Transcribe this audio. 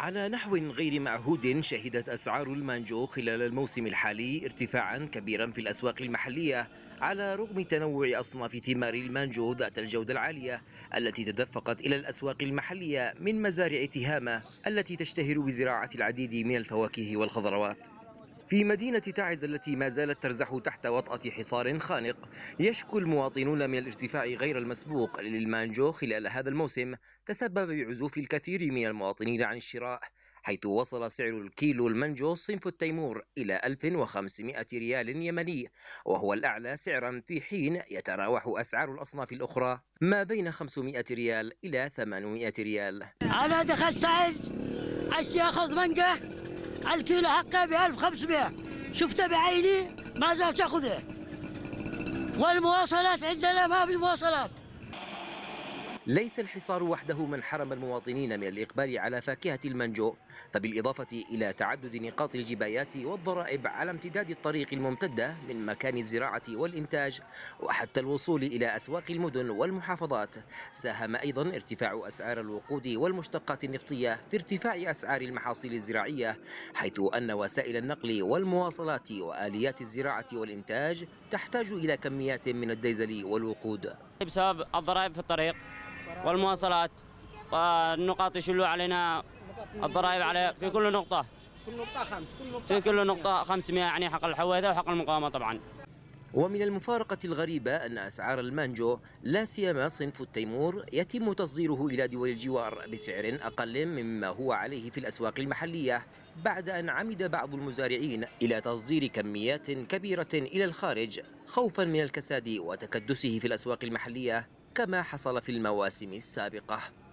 على نحو غير معهود شهدت أسعار المانجو خلال الموسم الحالي ارتفاعا كبيرا في الأسواق المحلية على رغم تنوع أصناف ثمار المانجو ذات الجودة العالية التي تدفقت إلى الأسواق المحلية من مزارع تهامة التي تشتهر بزراعة العديد من الفواكه والخضروات في مدينة تعز التي ما زالت ترزح تحت وطأة حصار خانق يشكو المواطنون من الارتفاع غير المسبوق للمانجو خلال هذا الموسم تسبب بعزوف الكثير من المواطنين عن الشراء حيث وصل سعر الكيلو المانجو صنف التيمور إلى 1500 ريال يمني وهو الأعلى سعرا في حين يتراوح أسعار الأصناف الأخرى ما بين 500 ريال إلى 800 ريال أنا دخلت تعز عشان أخذ مانجا الكيلو حقه ب 1500 شفته بعيني ما زال تاخذه والمواصلات عندنا ما في مواصلات ليس الحصار وحده من حرم المواطنين من الإقبال على فاكهة المنجو فبالإضافة إلى تعدد نقاط الجبايات والضرائب على امتداد الطريق الممتدة من مكان الزراعة والإنتاج وحتى الوصول إلى أسواق المدن والمحافظات ساهم أيضا ارتفاع أسعار الوقود والمشتقات النفطية في ارتفاع أسعار المحاصيل الزراعية حيث أن وسائل النقل والمواصلات وآليات الزراعة والإنتاج تحتاج إلى كميات من الديزل والوقود بسبب الضرائب في الطريق والمواصلات والنقاط يشلوا علينا الضرائب على في كل نقطة كل نقطة خمس كل نقطة في كل نقطة 500 يعني حق الحويذة وحق المقاومة طبعا ومن المفارقة الغريبة أن أسعار المانجو لا سيما صنف التيمور يتم تصديره إلى دول الجوار بسعر أقل مما هو عليه في الأسواق المحلية بعد أن عمد بعض المزارعين إلى تصدير كميات كبيرة إلى الخارج خوفا من الكساد وتكدسه في الأسواق المحلية كما حصل في المواسم السابقة